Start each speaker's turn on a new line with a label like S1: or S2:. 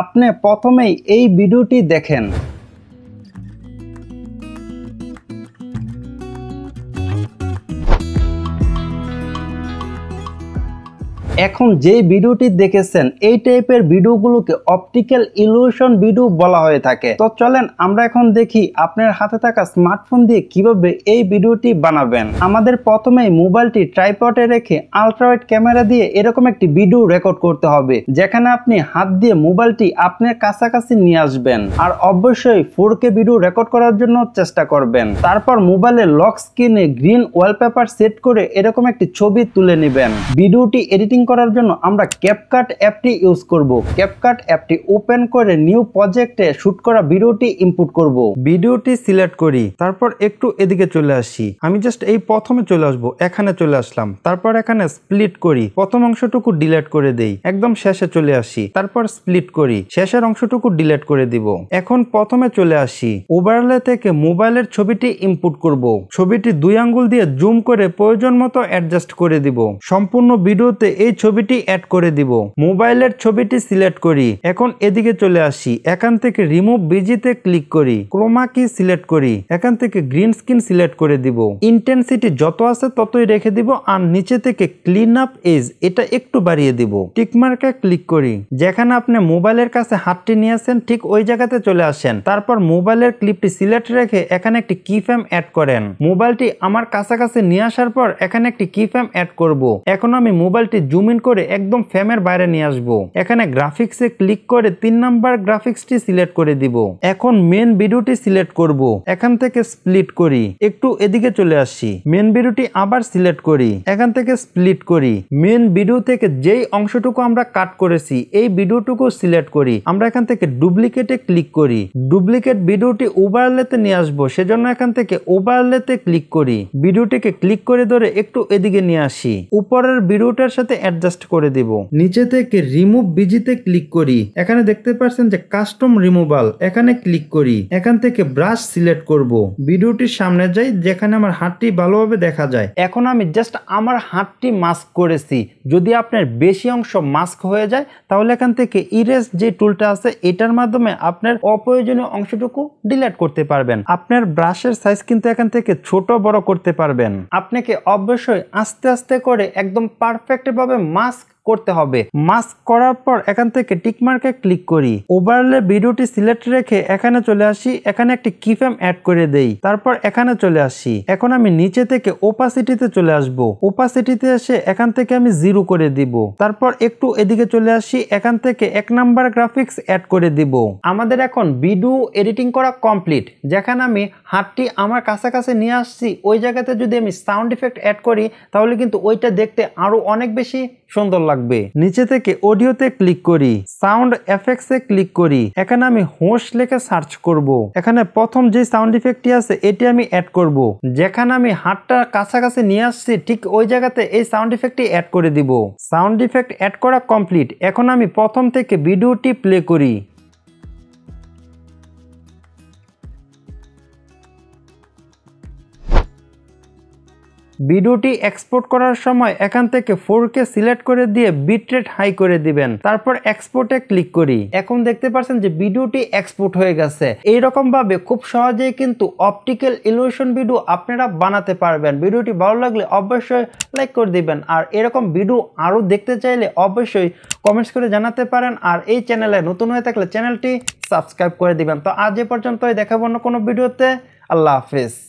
S1: আপনি প্রথমেই এই ভিডিওটি দেখেন এখন যে ভিডিওটি দেখেছেন এই টাইপের ভিডিওগুলোকে অপটিক্যাল ইলিউশন ভিডিও বলা হয়ে থাকে তো চলেন আমরা এখন দেখি আপনার হাতে থাকা স্মার্টফোন দিয়ে কিভাবে এই ভিডিওটি বানাবেন আমাদের প্রথমেই মোবাইলটি ট্রাইপটে রেখে আলট্রাওয়াইড ক্যামেরা দিয়ে এরকম একটি ভিডিও রেকর্ড করতে হবে যেখানে আপনি হাত দিয়ে মোবাইলটি আপনার কাছাকাছি নিয়ে আসবেন আর অবশ্যই ফোর কে ভিডিও রেকর্ড করার জন্য চেষ্টা করবেন তারপর মোবাইলে লক স্ক্রিনে গ্রিন ওয়ালপেপার সেট করে এরকম একটি ছবি তুলে নেবেন ভিডিওটি এডিটিং করার জন্য আমরা ক্যাপকাট অ্যাপটি ইউজ করব ক্যাপকাট অ্যাপটি ওপেন করে নিউ প্রজেক্টে শুট করা ভিডিওটি ইনপুট করব ভিডিওটি সিলেক্ট করি তারপর একটু এদিকে চলে আসি আমি জাস্ট এই প্রথমে চলে আসবো এখানে চলে আসলাম তারপর এখানে স্প্লিট করি প্রথম অংশটুকু ডিলেট করে দেই একদম শেষে চলে আসি তারপর স্প্লিট করি শেষের অংশটুকু ডিলেট করে দিব এখন প্রথমে চলে আসি ওভারলে থেকে মোবাইলের ছবিটি ইনপুট করব ছবিটি দুই আঙ্গুল দিয়ে জুম করে প্রয়োজন মতো অ্যাডজাস্ট করে দিব সম্পূর্ণ ভিডিওতে এই এই ছবিটি অ্যাড করে দিব মোবাইলের ছবিটি সিলেক্ট করি এখন এদিকে চলে আসি এখান থেকে রিমুভ বিজিতে ক্লিক করি ক্রোমা কি সিলেক্ট করি এখান থেকে গ্রিন স্ক্রিন সিলেক্ট করে দিব ইন্টেন্সিটি যত আছে ততই রেখে দিব আর নিচে থেকে ক্লিন আপ এজ এটা একটু বাড়িয়ে দিব টিকমার্কে ক্লিক করি যেখানে আপনি মোবাইলের কাছে হাতটি নিয়ে আসেন ঠিক ওই জায়গাতে চলে আসেন তারপর মোবাইলের ক্লিপটি সিলেক্ট রেখে এখানে একটি কি ফ্যাম অ্যাড করেন মোবাইলটি আমার কাছাকাছি নিয়ে আসার পর এখানে একটি কি ফ্যাম অ্যাড করব এখন আমি মোবাইলটি জুম জুম ইন করে একদম ফ্যামের বাইরে নিয়ে আসব। এখানে গ্রাফিক্সে ক্লিক করে তিন নাম্বার গ্রাফিক্সটি সিলেক্ট করে দিব এখন মেন ভিডিওটি সিলেক্ট করব। এখান থেকে স্প্লিট করি একটু এদিকে চলে আসি মেন ভিডিওটি আবার সিলেক্ট করি এখান থেকে স্প্লিট করি মেন ভিডিও থেকে যেই অংশটুকু আমরা কাট করেছি এই ভিডিওটুকু সিলেক্ট করি আমরা এখান থেকে ডুপ্লিকেটে ক্লিক করি ডুপ্লিকেট ভিডিওটি ওভারলেতে নিয়ে আসবো সেজন্য এখান থেকে ওভারলেতে ক্লিক করি ভিডিওটিকে ক্লিক করে ধরে একটু এদিকে নিয়ে আসি উপরের ভিডিওটার সাথে অ্যাডজাস্ট করে দিব নিচে থেকে রিমুভ বিজিতে ক্লিক করি এখানে দেখতে পাচ্ছেন যে কাস্টম রিমুভাল এখানে ক্লিক করি এখান থেকে ব্রাশ সিলেক্ট করব ভিডিওটির সামনে যাই যেখানে আমার হাতটি ভালোভাবে দেখা যায় এখন আমি জাস্ট আমার হাতটি মাস্ক করেছি যদি আপনার বেশি অংশ মাস্ক হয়ে যায় তাহলে এখান থেকে ইরেজ যে টুলটা আছে এটার মাধ্যমে আপনার অপ্রয়োজনীয় অংশটুকু ডিলেট করতে পারবেন আপনার ব্রাশের সাইজ কিন্তু এখান থেকে ছোট বড় করতে পারবেন আপনাকে অবশ্যই আস্তে আস্তে করে একদম পারফেক্টভাবে mask করতে হবে মাস্ক করার পর এখান থেকে টিকমার্কে ক্লিক করি ওভারলে ভিডিওটি সিলেক্ট রেখে এখানে চলে আসি এখানে একটি কিফেম অ্যাড করে দেই তারপর এখানে চলে আসি এখন আমি নিচে থেকে ওপাসিটিতে চলে আসব ওপাসিটিতে এসে এখান থেকে আমি জিরো করে দিব তারপর একটু এদিকে চলে আসি এখান থেকে এক নাম্বার গ্রাফিক্স অ্যাড করে দিব আমাদের এখন ভিডিও এডিটিং করা কমপ্লিট যেখানে আমি হাতটি আমার কাছাকাছি নিয়ে আসছি ওই জায়গাতে যদি আমি সাউন্ড ইফেক্ট অ্যাড করি তাহলে কিন্তু ওইটা দেখতে আরও অনেক বেশি সুন্দর লাগবে নিচে থেকে অডিওতে ক্লিক করি সাউন্ড এফেক্টস এ ক্লিক করি এখানে আমি হোস লেখে সার্চ করব। এখানে প্রথম যে সাউন্ড ইফেক্টটি আছে এটি আমি অ্যাড করব। যেখানে আমি হাটটা কাছাকাছি নিয়ে আসছি ঠিক ওই জায়গাতে এই সাউন্ড ইফেক্টটি অ্যাড করে দিব সাউন্ড ইফেক্ট অ্যাড করা কমপ্লিট এখন আমি প্রথম থেকে ভিডিওটি প্লে করি ভিডিওটি এক্সপোর্ট করার সময় এখান থেকে ফোর কে সিলেক্ট করে দিয়ে বিট্রেট হাই করে দিবেন তারপর এক্সপোর্টে ক্লিক করি এখন দেখতে পাচ্ছেন যে ভিডিওটি এক্সপোর্ট হয়ে গেছে এইরকম ভাবে খুব সহজেই কিন্তু অপটিক্যাল ইলিউশন ভিডিও আপনারা বানাতে পারবেন ভিডিওটি ভালো লাগলে অবশ্যই লাইক করে দিবেন আর এরকম ভিডিও আরও দেখতে চাইলে অবশ্যই কমেন্টস করে জানাতে পারেন আর এই চ্যানেলে নতুন হয়ে থাকলে চ্যানেলটি সাবস্ক্রাইব করে দিবেন তো আজ এ পর্যন্তই দেখাবো অন্য কোনো ভিডিওতে আল্লাহ হাফিজ